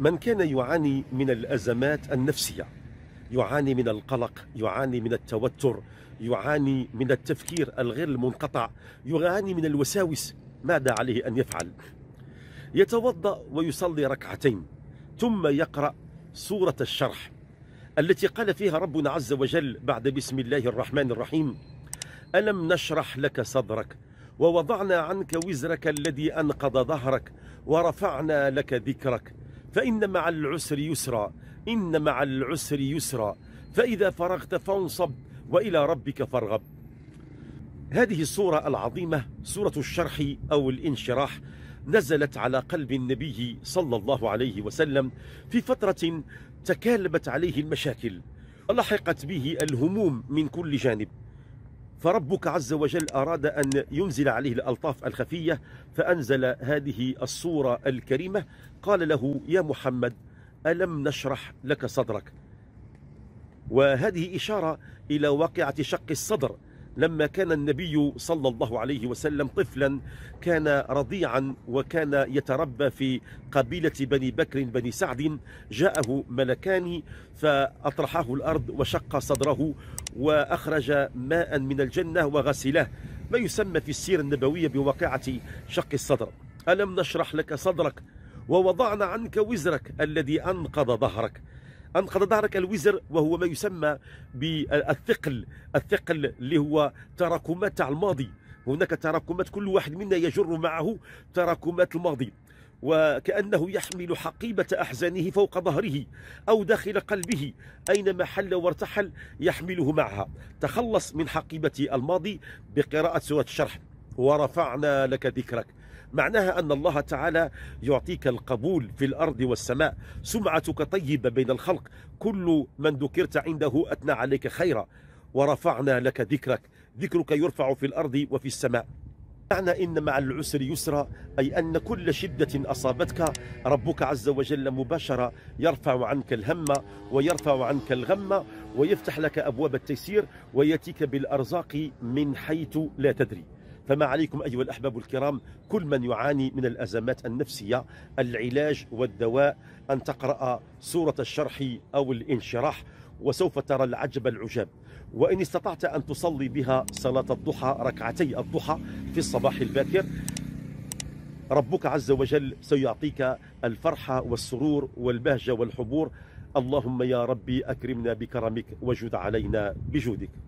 من كان يعاني من الأزمات النفسية يعاني من القلق يعاني من التوتر يعاني من التفكير الغير المنقطع يعاني من الوساوس ماذا عليه أن يفعل يتوضأ ويصلي ركعتين ثم يقرأ سورة الشرح التي قال فيها ربنا عز وجل بعد بسم الله الرحمن الرحيم ألم نشرح لك صدرك ووضعنا عنك وزرك الذي أنقض ظهرك ورفعنا لك ذكرك فإن مع العسر يسرا إن مع العسر يسرا فإذا فرغت فانصب وإلى ربك فارغب هذه الصورة العظيمة سورة الشرح أو الانشراح نزلت على قلب النبي صلى الله عليه وسلم في فترة تكالبت عليه المشاكل ولحقت به الهموم من كل جانب فربك عز وجل أراد أن ينزل عليه الألطاف الخفية فأنزل هذه الصورة الكريمة قال له يا محمد ألم نشرح لك صدرك وهذه إشارة إلى واقعة شق الصدر لما كان النبي صلى الله عليه وسلم طفلا كان رضيعا وكان يتربى في قبيلة بني بكر بني سعد جاءه ملكان فأطرحه الأرض وشق صدره وأخرج ماء من الجنة وغسله ما يسمى في السيرة النبوية بواقعة شق الصدر ألم نشرح لك صدرك ووضعنا عنك وزرك الذي أنقض ظهرك انقض ظهرك الوزر وهو ما يسمى بالثقل الثقل اللي هو تراكمات تاع الماضي هناك تراكمات كل واحد منا يجر معه تراكمات الماضي وكأنه يحمل حقيبة أحزانه فوق ظهره أو داخل قلبه أينما حل وارتحل يحمله معها تخلص من حقيبة الماضي بقراءة سورة الشرح ورفعنا لك ذكرك معناها أن الله تعالى يعطيك القبول في الأرض والسماء سمعتك طيبة بين الخلق كل من ذكرت عنده أثنى عليك خيرا ورفعنا لك ذكرك ذكرك يرفع في الأرض وفي السماء معنى إن مع العسر يسرا أي أن كل شدة أصابتك ربك عز وجل مباشرة يرفع عنك الهم ويرفع عنك الغم ويفتح لك أبواب التيسير ويأتيك بالأرزاق من حيث لا تدري فما عليكم أيها الأحباب الكرام كل من يعاني من الأزمات النفسية العلاج والدواء أن تقرأ سورة الشرح أو الانشراح وسوف ترى العجب العجاب وإن استطعت أن تصلي بها صلاة الضحى ركعتي الضحى في الصباح الباكر ربك عز وجل سيعطيك الفرحة والسرور والبهجة والحبور اللهم يا ربي أكرمنا بكرمك وجد علينا بجودك